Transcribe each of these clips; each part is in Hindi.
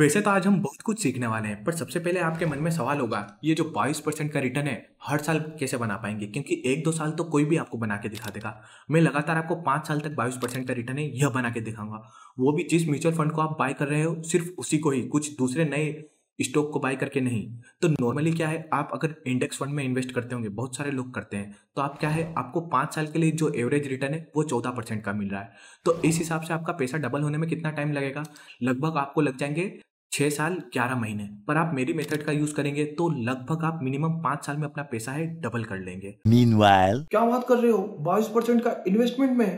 वैसे तो आज हम बहुत कुछ सीखने वाले हैं पर सबसे पहले आपके मन में सवाल होगा ये जो बाईस परसेंट का रिटर्न है हर साल कैसे बना पाएंगे क्योंकि एक दो साल तो कोई भी आपको बना के दिखा देगा मैं लगातार आपको पाँच साल तक बाईस परसेंट का रिटर्न है यह बना के दिखाऊंगा वो भी जिस म्यूचुअल फंड को आप बाय कर रहे हो सिर्फ उसी को ही कुछ दूसरे नए स्टॉक को बाय करके नहीं तो नॉर्मली क्या है आप अगर इंडेक्स फंड में इन्वेस्ट करते होंगे बहुत सारे लोग करते हैं तो आप क्या है आपको पाँच साल के लिए जो एवरेज रिटर्न है वो चौदह परसेंट का मिल रहा है तो इस हिसाब से आपका पैसा डबल होने में कितना टाइम लगेगा लगभग आपको लग जाएंगे छः साल ग्यारह महीने पर आप मेरी मेथड का यूज करेंगे तो लगभग आप मिनिमम पाँच साल में अपना पैसा है डबल कर लेंगे मीन क्या बात कर रहे हो बाईस परसेंट का इन्वेस्टमेंट में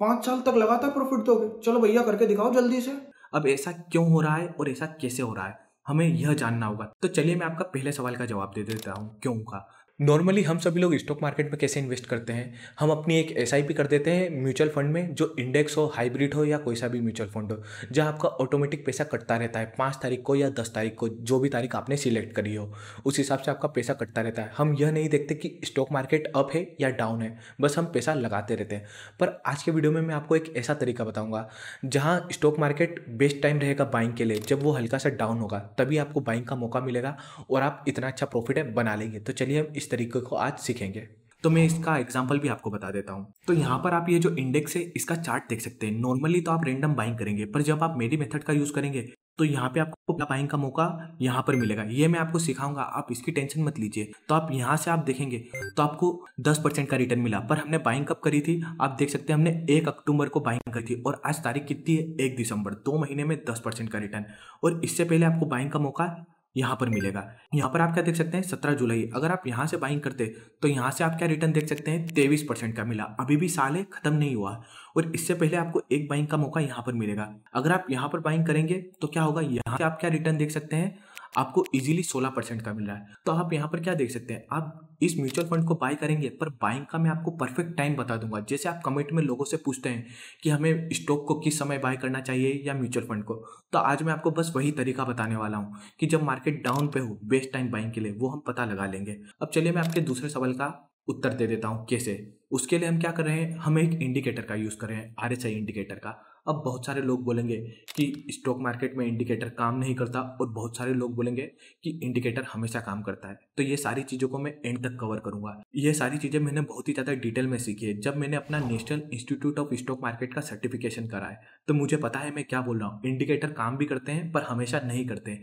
पाँच साल तक लगातार प्रॉफिट दोगे चलो भैया करके दिखाओ जल्दी से अब ऐसा क्यों हो रहा है और ऐसा कैसे हो रहा है हमें यह जानना होगा तो चलिए मैं आपका पहले सवाल का जवाब दे देता हूँ क्यों का नॉर्मली हम सभी लोग स्टॉक मार्केट में कैसे इन्वेस्ट करते हैं हम अपनी एक एस कर देते हैं म्यूचुअल फंड में जो इंडेक्स हो हाइब्रिड हो या कोई सा भी म्यूचुअल फंड हो जहाँ आपका ऑटोमेटिक पैसा कटता रहता है पाँच तारीख को या दस तारीख को जो भी तारीख आपने सिलेक्ट करी हो उस हिसाब से आपका पैसा कटता रहता है हम यह नहीं देखते कि स्टॉक मार्केट अप है या डाउन है बस हम पैसा लगाते रहते हैं पर आज के वीडियो में मैं आपको एक ऐसा तरीका बताऊँगा जहाँ स्टॉक मार्केट बेस्ट टाइम रहेगा बाइंग के लिए जब वो हल्का सा डाउन होगा तभी आपको बाइंग का मौका मिलेगा और आप इतना अच्छा प्रॉफिट है बना लेंगे तो चलिए हम इस तरीके को आज सीखेंगे तो मैं इसका एग्जाम्पल भी आपको बता देता हूँ तो यहाँ पर आप ये जो इंडेक्स है इसका चार्ट देख सकते हैं नॉर्मली तो आप रेंडम बाइंग करेंगे पर जब आप मेरी मेथड का यूज़ करेंगे तो यहाँ पे आपको बाइंग का मौका यहाँ पर मिलेगा ये मैं आपको सिखाऊंगा आप इसकी टेंशन मत लीजिए तो आप यहाँ से आप देखेंगे तो आपको दस का रिटर्न मिला पर हमने बाइंग कब करी थी आप देख सकते हैं हमने एक अक्टूबर को बाइंग करी थी और आज तारीख कितनी है एक दिसंबर दो महीने में दस का रिटर्न और इससे पहले आपको बाइंग का मौका यहाँ पर मिलेगा यहाँ पर आप क्या देख सकते हैं सत्रह जुलाई अगर आप यहाँ से बाइंग करते तो यहाँ से आप क्या रिटर्न देख सकते हैं तेईस परसेंट का मिला अभी भी साल है खत्म नहीं हुआ और इससे पहले आपको एक बाइंग का मौका यहाँ पर मिलेगा अगर आप यहाँ पर बाइंग करेंगे तो क्या होगा यहाँ से आप क्या रिटर्न देख सकते हैं आपको इजीली 16 परसेंट का मिल रहा है तो आप यहाँ पर क्या देख सकते हैं आप इस म्यूचुअल फंड को बाय करेंगे पर बाइंग का मैं आपको परफेक्ट टाइम बता दूंगा जैसे आप कमेंट में लोगों से पूछते हैं कि हमें स्टॉक को किस समय बाय करना चाहिए या म्यूचुअल फंड को तो आज मैं आपको बस वही तरीका बताने वाला हूँ कि जब मार्केट डाउन पे हो बेस्ट टाइम बाइंग के लिए वो हम पता लगा लेंगे अब चलिए मैं आपके दूसरे सवाल का उत्तर दे देता हूँ कैसे उसके लिए हम क्या कर रहे हैं हम एक इंडिकेटर का यूज़ कर रहे हैं आर इंडिकेटर का अब बहुत सारे लोग बोलेंगे कि स्टॉक मार्केट में इंडिकेटर काम नहीं करता और बहुत सारे लोग बोलेंगे कि इंडिकेटर हमेशा काम करता है तो ये सारी चीज़ों को मैं एंड तक कवर करूंगा ये सारी चीज़ें मैंने बहुत ही ज़्यादा डिटेल में सीखी है जब मैंने अपना national institute of stock market का सर्टिफिकेशन करा है तो मुझे पता है मैं क्या बोल रहा हूँ इंडिकेटर काम भी करते हैं पर हमेशा नहीं करते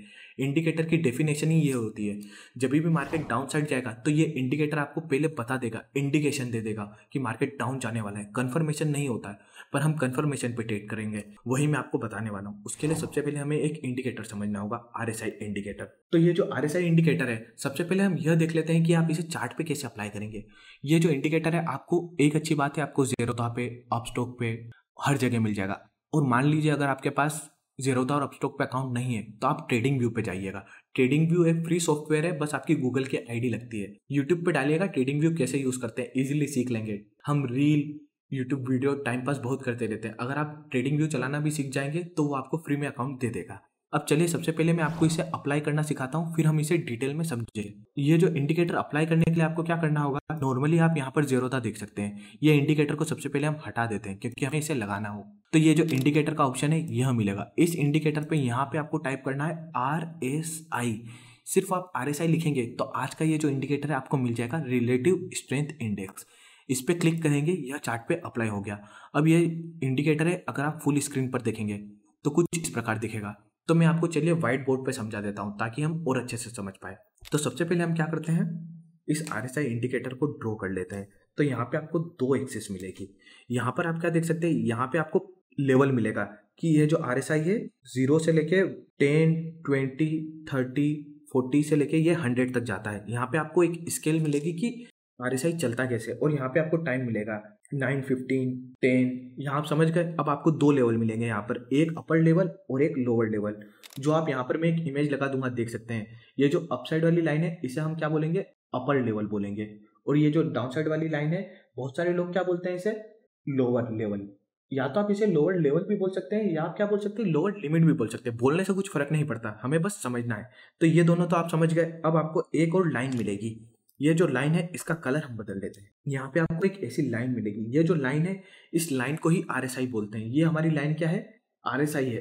इंडिकेटर की डेफिनेशन ही ये होती है जब भी मार्केट डाउन साइड जाएगा तो ये इंडिकेटर आपको पहले बता देगा इंडिकेशन दे देगा कि मार्केट डाउन जाने वाला है कन्फर्मेशन नहीं होता है पर हम कन्फर्मेशन पर ट्रेड कर करेंगे वही मैं आपको बताने वाला हूँ उसके लिए सबसे पहले हमें एक इंडिकेटर समझना होगा आर इंडिकेटर तो ये जो आर इंडिकेटर है सबसे पहले हम यह देख लेते हैं कि आप इसे चार्ट पे कैसे अप्लाई करेंगे ये जो इंडिकेटर है आपको एक अच्छी बात है आपको जीरो पे अपस्टॉक पे हर जगह मिल जाएगा और मान लीजिए अगर आपके पास जीरोधा और अपस्टॉक पे अकाउंट नहीं है तो आप ट्रेडिंग व्यू पे जाइएगा ट्रेडिंग व्यू एक फ्री सॉफ्टवेयर है बस आपकी गूगल की आईडी लगती है यूट्यूब पे डालिएगा ट्रेडिंग व्यू कैसे यूज करते हैं इजीली सीख लेंगे हम reel YouTube video time pass बहुत करते रहते हैं अगर आप ट्रेडिंग व्यू चलाना भी सीख जाएंगे तो वो आपको फ्री में अकाउंट दे देगा अब चलिए सबसे पहले मैं आपको इसे अप्लाई करना सिखाता हूँ फिर हम इसे डिटेल में समझे ये जो इंडिकेटर अप्लाई करने के लिए आपको क्या करना होगा नॉर्मली आप यहाँ पर जीरो था देख सकते हैं ये इंडिकेटर को सबसे पहले हम हटा देते हैं क्योंकि हमें इसे लगाना हो तो ये जो इंडिकेटर का ऑप्शन है यह मिलेगा इस इंडिकेटर पर यहाँ पे आपको टाइप करना है आर एस आई सिर्फ आप आर एस आई लिखेंगे तो आज का ये जो इंडिकेटर है आपको मिल जाएगा रिलेटिव स्ट्रेंथ इंडेक्स इस पर क्लिक करेंगे यह चार्ट पे अप्लाई हो गया अब ये इंडिकेटर है अगर आप फुल स्क्रीन पर देखेंगे तो कुछ इस प्रकार दिखेगा तो मैं आपको चलिए व्हाइट बोर्ड पर समझा देता हूँ ताकि हम और अच्छे से समझ पाए तो सबसे पहले हम क्या करते हैं इस आर इंडिकेटर को ड्रॉ कर लेते हैं तो यहाँ पे आपको दो एक्सेस मिलेगी यहाँ पर आप क्या देख सकते हैं यहाँ पे आपको लेवल मिलेगा कि ये जो आर है जीरो से लेके टेन ट्वेंटी थर्टी फोर्टी से लेके ये हंड्रेड तक जाता है यहाँ पे आपको एक स्केल मिलेगी कि आर एस आई चलता कैसे और यहाँ पे आपको टाइम मिलेगा नाइन फिफ्टीन टेन यहाँ आप समझ गए अब आपको दो लेवल मिलेंगे यहाँ पर एक अपर लेवल और एक लोअर लेवल जो आप यहाँ पर मैं एक इमेज लगा दूंगा देख सकते हैं ये जो अपसाइड वाली लाइन है इसे हम क्या बोलेंगे अपर लेवल बोलेंगे और ये जो डाउन साइड वाली लाइन है बहुत सारे लोग क्या बोलते हैं इसे लोअर लेवल या तो आप इसे लोअर लेवल भी बोल सकते हैं या आप क्या बोल सकते हैं लोअर लिमिट भी बोल सकते हैं बोलने से कुछ फर्क नहीं पड़ता हमें बस समझना है तो ये दोनों तो आप समझ गए अब आपको एक और लाइन मिलेगी ये जो लाइन है इसका कलर हम बदल देते हैं यहाँ पे आपको एक ऐसी लाइन मिलेगी ये जो लाइन है इस लाइन को ही आर बोलते हैं ये हमारी लाइन क्या है आर है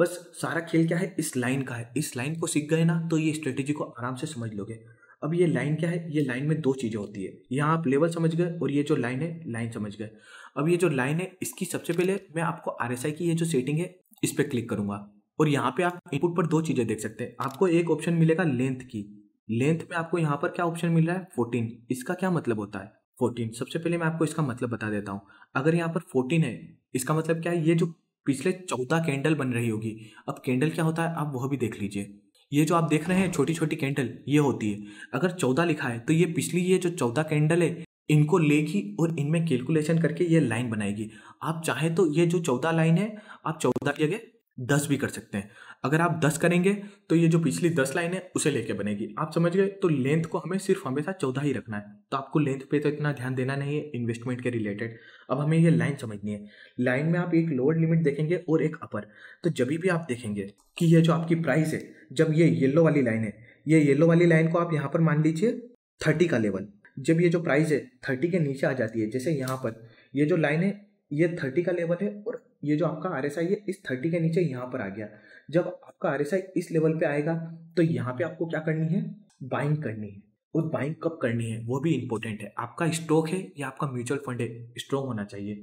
बस सारा खेल क्या है इस लाइन का है इस लाइन को सीख गए ना तो ये स्ट्रेटेजी को आराम से समझ लोगे अब ये लाइन क्या है ये लाइन में दो चीज़ें होती है यहाँ आप लेवल समझ गए और ये जो लाइन है लाइन समझ गए अब ये जो लाइन है इसकी सबसे पहले मैं आपको आर की ये जो सेटिंग है इस पर क्लिक करूँगा और यहाँ पे आप इनपुट पर दो चीज़ें देख सकते हैं आपको एक ऑप्शन मिलेगा लेंथ की लेंथ में आपको यहाँ पर क्या ऑप्शन मिल रहा है फोर्टीन इसका क्या मतलब होता है फोर्टीन सबसे पहले मैं आपको इसका मतलब बता देता हूँ अगर यहाँ पर फोर्टीन है इसका मतलब क्या है ये जो पिछले चौदह कैंडल बन रही होगी अब कैंडल क्या होता है आप वह भी देख लीजिए ये जो आप देख रहे हैं छोटी छोटी कैंडल ये होती है अगर चौदह लिखा है तो ये पिछली ये जो चौदह कैंडल है इनको लेगी और इनमें कैलकुलेशन करके ये लाइन बनाएगी आप चाहे तो ये जो चौदह लाइन है आप चौदह की जगह दस भी कर सकते हैं अगर आप दस करेंगे तो ये जो पिछली दस लाइन है उसे लेके बनेगी आप समझ गए तो लेंथ को हमें सिर्फ हमेशा चौदह ही रखना है तो आपको लेंथ पे तो इतना ध्यान देना नहीं है इन्वेस्टमेंट के रिलेटेड अब हमें ये लाइन समझनी है लाइन में आप एक लोअर लिमिट देखेंगे और एक अपर तो जब भी आप देखेंगे कि ये जो आपकी प्राइस है जब ये येलो वाली लाइन है ये येलो वाली लाइन को आप यहाँ पर मान लीजिए थर्टी का लेवल जब ये जो प्राइस है थर्टी के नीचे आ जाती है जैसे यहाँ पर ये जो लाइन है ये थर्टी का लेवल है और ये जो आपका आर है इस थर्टी के नीचे यहाँ पर आ गया जब आपका आर इस लेवल पे आएगा तो यहाँ पे आपको क्या करनी है बाइंग करनी है और बाइंग कब करनी है वो भी इंपॉर्टेंट है आपका स्टॉक है या आपका म्यूचुअल फंड है स्ट्रॉन्ग होना चाहिए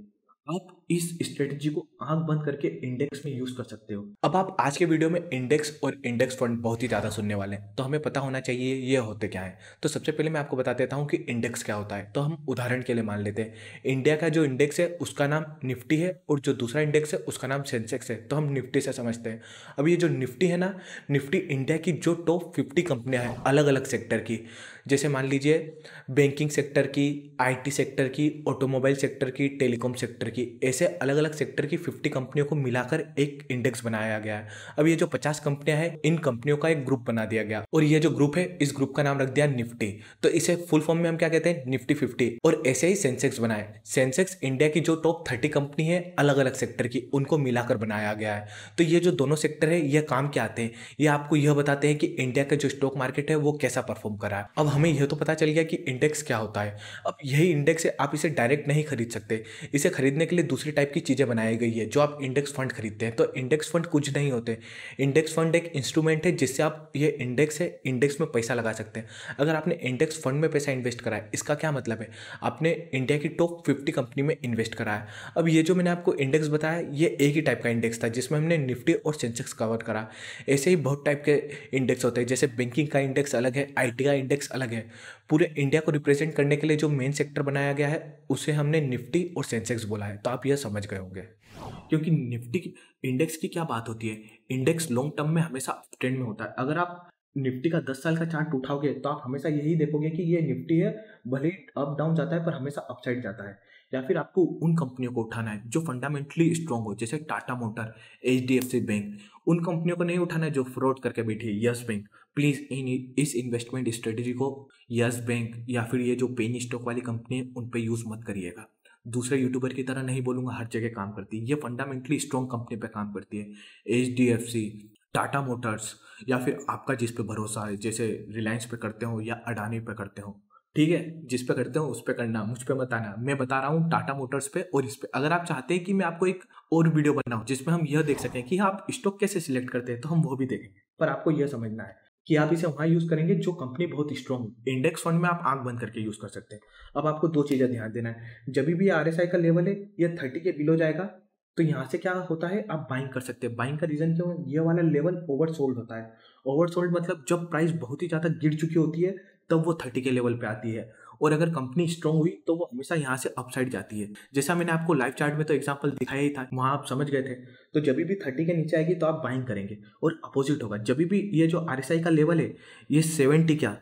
आप इस स्ट्रेटेजी को आंख बंद करके इंडेक्स में यूज कर सकते हो अब आप आज के वीडियो में इंडेक्स और इंडेक्स फंड बहुत ही ज़्यादा सुनने वाले हैं तो हमें पता होना चाहिए ये होते क्या है तो सबसे पहले मैं आपको बता देता हूँ कि इंडेक्स क्या होता है तो हम उदाहरण के लिए मान लेते हैं इंडिया का जो इंडेक्स है उसका नाम निफ्टी है और जो दूसरा इंडेक्स है उसका नाम सेंसेक्स है तो हम निफ्टी से समझते हैं अब ये जो निफ्टी है ना निफ्टी इंडिया की जो टॉप फिफ्टी कंपनियाँ हैं अलग अलग सेक्टर की जैसे मान लीजिए बैंकिंग सेक्टर की आईटी सेक्टर की ऑटोमोबाइल सेक्टर की टेलीकॉम सेक्टर की ऐसे ऐसे अलग अलग सेक्टर की फिफ्टी कंपनियों को मिलाकर एक इंडेक्स बनाया गया है अब ये जो पचास कंपनियां हैं इन कंपनियों का एक ग्रुप बना दिया गया और ये जो ग्रुप है इस ग्रुप का नाम रख दिया निफ्टी तो इसे फुल फॉर्म में हम क्या कहते हैं निफ्टी फिफ्टी और ऐसे ही सेंसेक्स बनाए सेंसेक्स इंडिया की जो टॉप थर्टी कंपनी है अलग अलग सेक्टर की उनको मिलाकर बनाया गया है तो ये जो दोनों सेक्टर है ये काम क्या आते हैं ये आपको यह बताते हैं कि इंडिया का जो स्टॉक मार्केट है वो कैसा परफॉर्म कर रहा है अब हमें यह तो पता चल गया कि इंडेक्स क्या होता है अब यही इंडेक्स है आप इसे डायरेक्ट नहीं खरीद सकते इसे खरीदने के लिए दूसरी दूसरी टाइप की चीज़ें बनाई गई है जो आप इंडेक्स फंड खरीदते हैं तो इंडेक्स फंड कुछ नहीं होते इंडेक्स फंड एक इंस्ट्रूमेंट है जिससे आप ये इंडेक्स है इंडेक्स में पैसा लगा सकते हैं अगर आपने इंडेक्स फंड में पैसा इन्वेस्ट करा है इसका क्या मतलब है आपने इंडिया की टॉप फिफ्टी कंपनी में इन्वेस्ट करा है अब ये जो मैंने आपको इंडेक्स बताया ये एक ही टाइप का इंडेक्स था जिसमें हमने निफ्टी और सेंसेक्स कवर करा ऐसे ही बहुत टाइप के इंडेक्स होते हैं जैसे बैंकिंग का इंडेक्स अलग है आई का इंडेक्स अलग है पूरे इंडिया को रिप्रेजेंट करने के लिए जो मेन सेक्टर बनाया गया है उसे हमने निफ्टी और सेंसेक्स बोला है तो आप यह समझ गए होंगे क्योंकि निफ्टी की इंडेक्स की क्या बात होती है इंडेक्स लॉन्ग टर्म में हमेशा ट्रेंड में होता है अगर आप निफ्टी का दस साल का चार्ट उठाओगे तो आप हमेशा यही देखोगे कि ये निफ्टी है भले अप डाउन जाता है पर हमेशा अपसाइड जाता है या फिर आपको उन कंपनियों को उठाना है जो फंडामेंटली स्ट्रांग हो जैसे टाटा मोटर एच बैंक उन कंपनियों को नहीं उठाना है जो फ्रॉड करके बैठी है यस बैंक प्लीज़ इन इस इन्वेस्टमेंट स्ट्रेटेजी को यस बैंक या फिर ये जो पेन स्टॉक वाली कंपनी है उन पर यूज़ मत करिएगा दूसरे यूट्यूबर की तरह नहीं बोलूंगा हर जगह काम करती है ये फंडामेंटली स्ट्रॉन्ग कंपनी पे काम करती है H D F C Tata Motors या फिर आपका जिस पे भरोसा है जैसे रिलायंस पे करते हो या अडानी पे करते हो ठीक है जिस पे करते हो उस पर करना मुझ पर बताना मैं बता रहा हूँ टाटा मोटर्स पे और इस पर अगर आप चाहते हैं कि मैं आपको एक और वीडियो बनाऊँ जिसमें हम यह देख सकें कि हाँ, आप स्टॉक कैसे सिलेक्ट करते हैं तो हम वो भी देखेंगे पर आपको यह समझना है कि आप इसे वहां यूज़ करेंगे जो कंपनी बहुत स्ट्रांग हो इंडेक्स फंड में आप आंख बंद करके यूज़ कर सकते हैं अब आपको दो चीज़ें ध्यान देना है जब भी आर का लेवल है यह थर्टी के बिलो जाएगा तो यहाँ से क्या होता है आप बाइंग कर सकते हैं बाइंग का रीज़न क्यों ये वाला लेवल ओवरसोल्ड होता है ओवरसोल्ड मतलब जब प्राइस बहुत ही ज़्यादा गिर चुकी होती है तब वो थर्टी के लेवल पे आती है और अगर कंपनी स्ट्रांग हुई तो वो हमेशा यहाँ से अपसाइड जाती है जैसा मैंने आपको लाइव चार्ट में तो एग्जाम्पल दिखाया ही था वहाँ आप समझ गए थे तो जब भी थर्टी के नीचे आएगी तो आप बाइंग करेंगे और अपोजिट होगा जब भी ये जो आर का लेवल है ये सेवेंटी क्या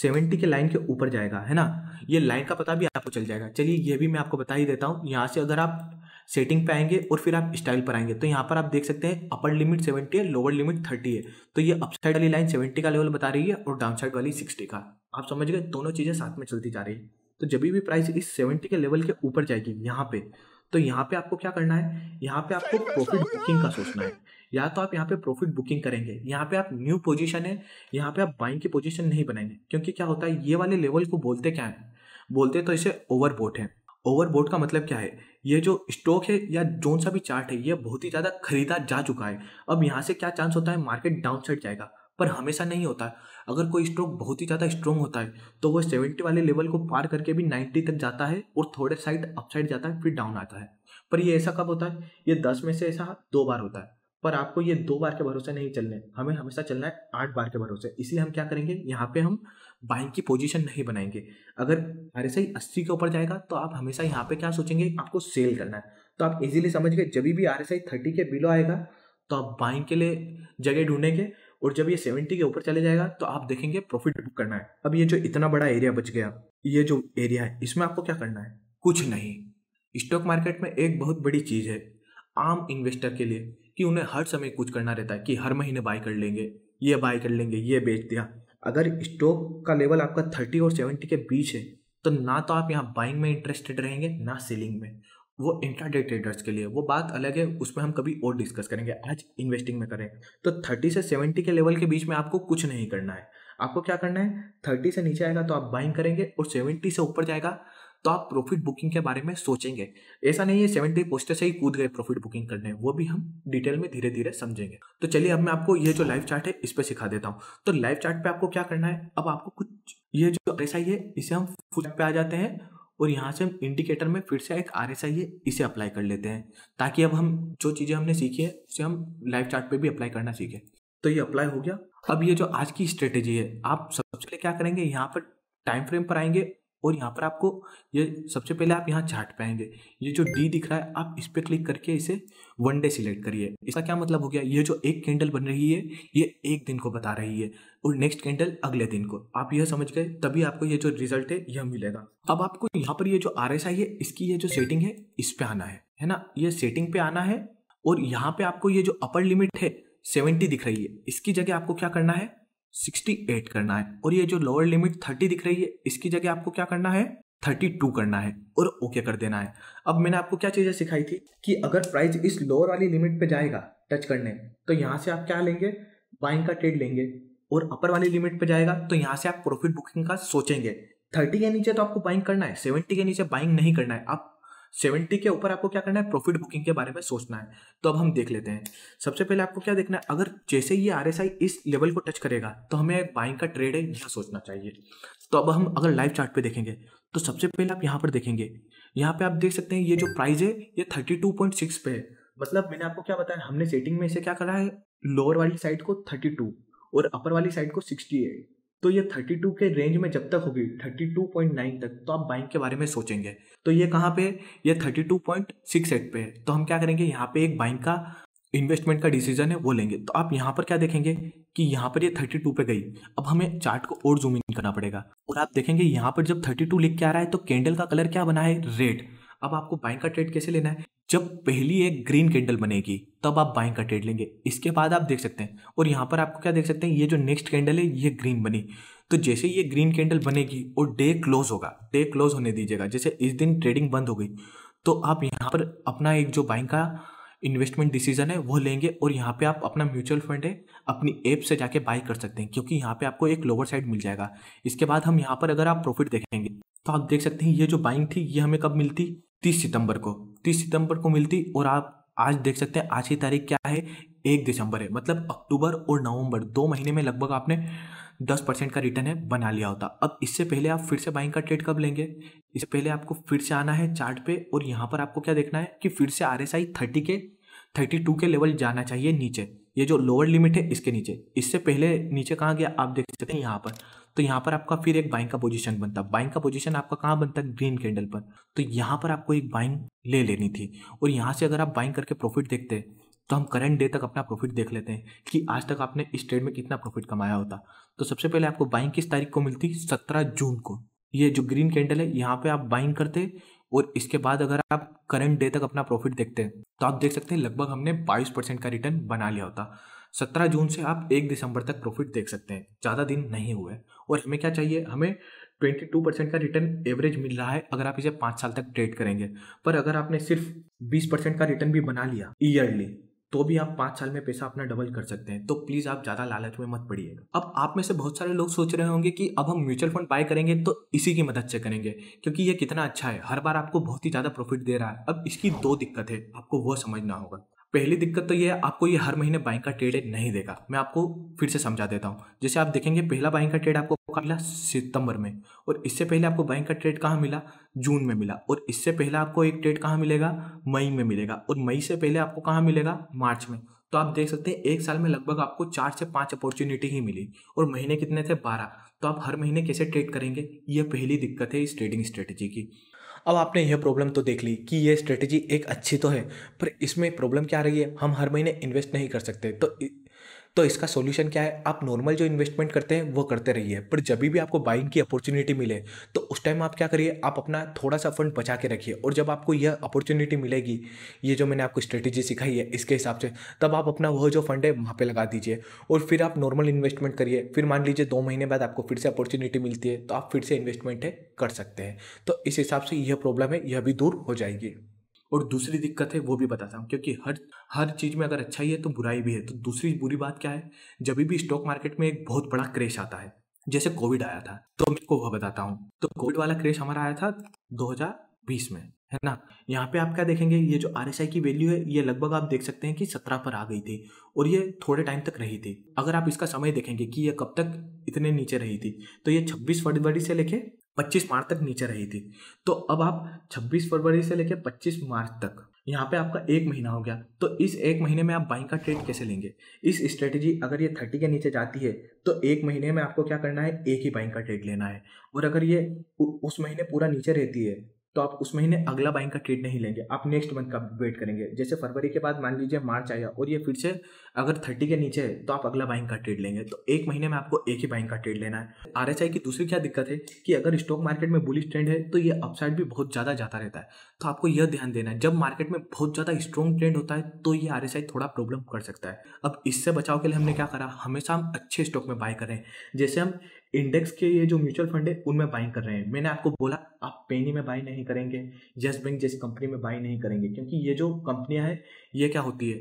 सेवेंटी के लाइन के ऊपर जाएगा है ना ये लाइन का पता भी आपको चल जाएगा चलिए ये भी मैं आपको बता ही देता हूँ यहाँ से अगर आप सेटिंग पे आएंगे और फिर आप स्टाइल पर आएंगे तो यहाँ पर आप देख सकते हैं अपर लिमिट सेवेंटी है लोअर लिमिट थर्टी है तो ये अपसाइड वाली लाइन सेवेंटी का लेवल बता रही है और डाउन साइड वाली सिक्सटी का आप समझ गए दोनों चीज़ें साथ में चलती जा रही है तो जब भी प्राइस इस सेवेंटी के लेवल के ऊपर जाएगी यहाँ पे तो यहाँ पे आपको क्या करना है यहाँ पे आपको प्रॉफिट बुकिंग का सोचना है या तो आप यहाँ पे प्रॉफिट बुकिंग करेंगे यहाँ पे आप न्यू पोजीशन है यहाँ पे आप बाइंग की पोजीशन नहीं बनाएंगे क्योंकि क्या होता है ये वाले लेवल को बोलते क्या है बोलते तो इसे ओवरबोट है ओवरबोट का मतलब क्या है ये जो स्टॉक है या जोन सा भी चार्ट है ये बहुत ही ज़्यादा खरीदा जा चुका है अब यहाँ से क्या चांस होता है मार्केट डाउन साइड जाएगा पर हमेशा नहीं होता अगर कोई स्ट्रोक बहुत ही ज़्यादा स्ट्रॉन्ग होता है तो वो सेवेंटी वाले लेवल को पार करके भी नाइन्टी तक जाता है और थोड़े साइड अपसाइड जाता है फिर डाउन आता है पर ये ऐसा कब होता है ये दस में से ऐसा दो बार होता है पर आपको ये दो बार के भरोसे नहीं चलने हमें हमेशा चलना है आठ बार के भरोसे इसलिए हम क्या करेंगे यहाँ पे हम बाइंग की पोजीशन नहीं बनाएंगे अगर आर एस आई अस्सी के ऊपर जाएगा तो आप हमेशा यहाँ पे क्या सोचेंगे आपको सेल करना है तो आप इजीली समझ गए जब भी आर एस आई थर्टी के बिलो आएगा तो आप बाइंग के लिए जगह ढूंढेंगे और जब ये सेवेंटी के ऊपर चले जाएगा तो आप देखेंगे प्रॉफिट बुक करना है अब ये जो इतना बड़ा एरिया बच गया ये जो एरिया है इसमें आपको क्या करना है कुछ नहीं स्टॉक मार्केट में एक बहुत बड़ी चीज़ है आम इन्वेस्टर के लिए कि उन्हें हर समय कुछ करना रहता है कि हर महीने बाय कर लेंगे ये बाय कर लेंगे ये बेच दिया अगर स्टॉक का लेवल आपका थर्टी और सेवेंटी के बीच है तो ना तो आप यहाँ बाइंग में इंटरेस्टेड रहेंगे ना सेलिंग में वो डे ट्रेडर्स के लिए वो बात अलग है उस पर हम कभी और डिस्कस करेंगे आज इन्वेस्टिंग में करें तो थर्टी से सेवेंटी के लेवल के बीच में आपको कुछ नहीं करना है आपको क्या करना है थर्टी से नीचे आएगा तो आप बाइंग करेंगे और सेवेंटी से ऊपर जाएगा तो आप प्रॉफिट बुकिंग के बारे में सोचेंगे ऐसा नहीं है सेवेंटी पोस्टर से ही कूद गए प्रॉफिट बुकिंग करने वो भी हम डिटेल में धीरे धीरे समझेंगे तो चलिए अब मैं आपको ये जो लाइव चार्ट है इस पर सिखा देता हूँ तो लाइव चार्ट पे आपको क्या करना है अब आपको कुछ ये जो ऐसा ही है इसे हम फुल पे आ जाते हैं और यहाँ से हम इंडिकेटर में फिर से एक आर एस आई है इसे अप्लाई कर लेते हैं ताकि अब हम जो चीज़ें हमने सीखी है उसे हम लाइव चार्ट पे भी अप्लाई करना सीखें तो ये अप्लाई हो गया अब ये जो आज की स्ट्रेटेजी है आप सबसे पहले क्या करेंगे यहाँ पर टाइम फ्रेम पर आएंगे और यहाँ पर आपको ये सबसे पहले आप यहाँ चार्ट पाएंगे ये जो डी दिख रहा है आप इस पर क्लिक करके इसे वन डे सिलेक्ट करिए इसका क्या मतलब हो गया ये जो एक कैंडल बन रही है ये एक दिन को बता रही है और नेक्स्ट कैंडल अगले दिन को आप यह समझ गए तभी आपको ये जो रिजल्ट है यह मिलेगा अब आपको यहाँ पर ये जो आर है इसकी ये जो सेटिंग है इस पर आना है है ना ये सेटिंग पे आना है और यहाँ पे आपको ये जो अपर लिमिट है सेवेंटी दिख रही है इसकी जगह आपको क्या करना है 68 करना है और ये जो लोअर लिमिट 30 दिख रही है इसकी जगह आपको क्या करना है 32 करना है और ओके कर देना है अब मैंने आपको क्या चीज़ें सिखाई थी कि अगर प्राइस इस लोअर वाली लिमिट पे जाएगा टच करने तो यहाँ से आप क्या लेंगे बाइंग का ट्रेड लेंगे और अपर वाली लिमिट पे जाएगा तो यहाँ से आप प्रॉफिट बुकिंग का सोचेंगे थर्टी के नीचे तो आपको बाइंग करना है सेवेंटी के नीचे बाइंग नहीं करना है आप सेवेंटी के ऊपर आपको क्या करना है प्रॉफिट बुकिंग के बारे में सोचना है तो अब हम देख लेते हैं सबसे पहले आपको क्या देखना है अगर जैसे ये आर इस लेवल को टच करेगा तो हमें बाइंग का ट्रेड है यह सोचना चाहिए तो अब हम अगर लाइव चार्ट पे देखेंगे तो सबसे पहले आप यहाँ पर देखेंगे यहाँ पे आप देख सकते हैं ये जो प्राइस है ये थर्टी टू पॉइंट सिक्स पे है मतलब मैंने आपको क्या बताया हमने सेटिंग में इसे क्या करा है लोअर वाली साइड को थर्टी टू और अपर वाली साइड को सिक्सटी एट तो ये 32 के रेंज में जब तक होगी 32.9 तक तो आप बाइंग के बारे में सोचेंगे तो ये कहाँ पे ये 32.68 पे है तो हम क्या करेंगे यहाँ पे एक बाइंग का इन्वेस्टमेंट का डिसीजन है वो लेंगे तो आप यहाँ पर क्या देखेंगे कि यहाँ पर ये 32 पे गई अब हमें चार्ट को और जूम इन करना पड़ेगा और आप देखेंगे यहाँ पर जब 32 लिख के आ रहा है तो कैंडल का कलर क्या बना है रेड अब आपको बाइंग का ट्रेड कैसे लेना है जब पहली एक ग्रीन कैंडल बनेगी तब आप बाइंग का ट्रेड लेंगे इसके बाद आप देख सकते हैं और यहाँ पर आपको क्या देख सकते हैं ये जो नेक्स्ट कैंडल है ये ग्रीन बनी तो जैसे ये ग्रीन कैंडल बनेगी और डे क्लोज होगा डे क्लोज होने दीजिएगा जैसे इस दिन ट्रेडिंग बंद हो गई तो आप यहाँ पर अपना एक जो बाइंग का इन्वेस्टमेंट डिसीजन है वो लेंगे और यहाँ पे आप अपना म्यूचुअल फंड है अपनी ऐप से जाके बाय कर सकते हैं क्योंकि यहाँ पे आपको एक लोअर साइड मिल जाएगा इसके बाद हम यहाँ पर अगर आप प्रॉफिट देखेंगे तो आप देख सकते हैं ये जो बाइंग थी ये हमें कब मिलती तीस सितंबर को तीस सितंबर को मिलती और आप आज देख सकते हैं आज की तारीख क्या है एक दिसंबर है मतलब अक्टूबर और नवंबर दो महीने में लगभग आपने दस परसेंट का रिटर्न है बना लिया होता अब इससे पहले आप फिर से बाइंग का ट्रेड कब लेंगे इससे पहले आपको फिर से आना है चार्ट पे और यहाँ पर आपको क्या देखना है कि फिर से आर एस आई थर्टी के थर्टी टू के लेवल जाना चाहिए नीचे ये जो लोअर लिमिट है इसके नीचे इससे पहले नीचे कहाँ गया आप देख सकते हैं यहाँ पर तो यहाँ पर आपका फिर एक बाइंग का पोजीशन बनता बाइंग का पोजीशन आपका कहाँ बनता है ग्रीन कैंडल पर तो यहाँ पर आपको एक बाइंग ले लेनी थी और यहाँ से अगर आप बाइंग करके प्रॉफिट देखते हैं तो हम करंट डे तक अपना प्रॉफिट देख लेते हैं कि आज तक आपने इस ट्रेड में कितना प्रॉफिट कमाया होता तो सबसे पहले आपको बाइंग किस तारीख को मिलती सत्रह जून को ये जो ग्रीन कैंडल है यहाँ पे आप बाइंग करते और इसके बाद अगर आप करंट डे तक अपना प्रॉफिट देखते हैं तो आप देख सकते हैं लगभग हमने बाईस परसेंट का रिटर्न बना लिया होता सत्रह जून से आप एक दिसंबर तक प्रॉफिट देख सकते हैं ज़्यादा दिन नहीं हुए और हमें क्या चाहिए हमें ट्वेंटी टू परसेंट का रिटर्न एवरेज मिल रहा है अगर आप इसे पाँच साल तक ट्रेड करेंगे पर अगर आपने सिर्फ बीस परसेंट का रिटर्न भी बना लिया ईयरली तो भी आप पाँच साल में पैसा अपना डबल कर सकते हैं तो प्लीज़ आप ज़्यादा लालच में मत पड़िएगा अब आप में से बहुत सारे लोग सोच रहे होंगे कि अब हम म्यूचुअल फंड बाय करेंगे तो इसी की मदद से करेंगे क्योंकि ये कितना अच्छा है हर बार आपको बहुत ही ज़्यादा प्रॉफिट दे रहा है अब इसकी दो दिक्कत है आपको वो समझना होगा पहली दिक्कत तो ये है आपको ये हर महीने बाइंग का ट्रेड नहीं देगा मैं आपको फिर से समझा देता हूँ जैसे आप देखेंगे पहला बाइंग का ट्रेड आपको मिला सितंबर में और इससे पहले आपको बाइंग का ट्रेड कहाँ मिला जून में मिला और इससे पहले आपको एक ट्रेड कहाँ मिलेगा मई में मिलेगा और मई से पहले आपको कहाँ मिलेगा मार्च में तो आप देख सकते हैं एक साल में लगभग आपको चार से पाँच अपॉर्चुनिटी ही मिली और महीने कितने थे बारह तो आप हर महीने कैसे ट्रेड करेंगे ये पहली दिक्कत है इस ट्रेडिंग स्ट्रेटेजी की अब आपने यह प्रॉब्लम तो देख ली कि यह स्ट्रेटेजी एक अच्छी तो है पर इसमें प्रॉब्लम क्या रही है हम हर महीने इन्वेस्ट नहीं कर सकते तो तो इसका सोल्यूशन क्या है आप नॉर्मल जो इन्वेस्टमेंट करते हैं वो करते रहिए पर जब भी आपको बाइंग की अपॉर्चुनिटी मिले तो उस टाइम आप क्या करिए आप अपना थोड़ा सा फंड बचा के रखिए और जब आपको यह अपॉर्चुनिटी मिलेगी ये जो मैंने आपको स्ट्रेटेजी सिखाई है इसके हिसाब से तब आप अपना वह जो फंड है वहाँ पर लगा दीजिए और फिर आप नॉर्मल इन्वेस्टमेंट करिए फिर मान लीजिए दो महीने बाद आपको फिर से अपॉर्चुनिटी मिलती है तो आप फिर से इन्वेस्टमेंट है कर सकते हैं तो इस हिसाब से यह प्रॉब्लम है यह भी दूर हो जाएगी और दूसरी दिक्कत है वो भी बताता हूँ क्योंकि हर हर चीज़ में अगर अच्छा ही है तो बुराई भी है तो दूसरी बुरी बात क्या है जब भी स्टॉक मार्केट में एक बहुत बड़ा क्रेश आता है जैसे कोविड आया था तो मैं आपको वह बताता हूँ तो कोविड वाला क्रेश हमारा आया था 2020 में है ना यहाँ पे आप क्या देखेंगे ये जो आर की वैल्यू है ये लगभग आप देख सकते हैं कि सत्रह पर आ गई थी और ये थोड़े टाइम तक रही थी अगर आप इसका समय देखेंगे कि ये कब तक इतने नीचे रही थी तो ये छब्बीस फरवरी से लेके पच्चीस मार्च तक नीचे रही थी तो अब आप छब्बीस फरवरी से लेके पच्चीस मार्च तक यहाँ पे आपका एक महीना हो गया तो इस एक महीने में आप बाइंग का ट्रेड कैसे लेंगे इस स्ट्रेटेजी अगर ये थर्टी के नीचे जाती है तो एक महीने में आपको क्या करना है एक ही बाइंग का ट्रेड लेना है और अगर ये उस महीने पूरा नीचे रहती है तो आप उस महीने अगला बाइंग का ट्रेड नहीं लेंगे आप नेक्स्ट मंथ का वेट करेंगे जैसे फरवरी के बाद मान लीजिए मार्च आया और ये फिर से अगर थर्टी के नीचे है तो आप अगला बाइंग का ट्रेड लेंगे तो एक महीने में आपको एक ही बाइंग का ट्रेड लेना है आर आई की दूसरी क्या दिक्कत है कि अगर स्टॉक मार्केट में बुलिश ट्रेंड है तो ये अपसाइड भी बहुत ज़्यादा जाता रहता है तो आपको यह ध्यान देना है जब मार्केट में बहुत ज़्यादा स्ट्रॉन्ग ट्रेंड होता है तो ये आर एस आई थोड़ा प्रॉब्लम कर सकता है अब इससे बचाव के लिए हमने क्या करा हमेशा हम अच्छे स्टॉक में बाय करें जैसे हम इंडेक्स के ये जो म्यूचुअल फंड है उनमें बाइंग कर रहे हैं मैंने आपको बोला आप पेनी में बाई नहीं करेंगे येस बैंक जैसी कंपनी में बाई नहीं करेंगे क्योंकि ये जो कंपनियां हैं ये क्या होती है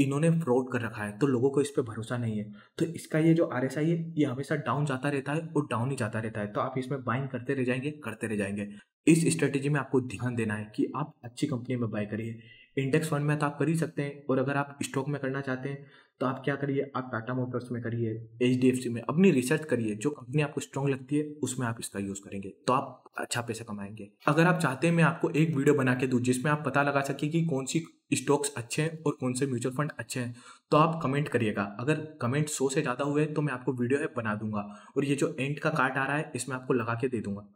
इन्होंने फ्रॉड कर रखा है तो लोगों को इस पर भरोसा नहीं है तो इसका ये जो आर एस आई है ये हमेशा डाउन जाता रहता है और डाउन ही जाता रहता है तो आप इसमें बाइंग करते रह जाएंगे करते रह जाएंगे इस स्ट्रेटेजी में आपको ध्यान देना है कि आप अच्छी कंपनी में बाय करिए इंडेक्स फंड में तो आप कर ही सकते हैं और अगर आप स्टॉक में करना चाहते हैं तो आप क्या करिए आप टाटा मोटर्स में करिए एच डी एफ सी में अपनी रिसर्च करिए जो कंपनी आपको स्ट्रॉन्ग लगती है उसमें आप इसका यूज़ करेंगे तो आप अच्छा पैसा कमाएंगे अगर आप चाहते हैं मैं आपको एक वीडियो बना के दूँ जिसमें आप पता लगा सके कि कौन सी स्टॉक्स अच्छे हैं और कौन से म्यूचुअल फंड अच्छे हैं तो आप कमेंट करिएगा अगर कमेंट सौ से ज़्यादा हुए तो मैं आपको वीडियो है बना दूंगा और ये जो एंड का कार्ड आ रहा है इसमें आपको लगा के दे दूंगा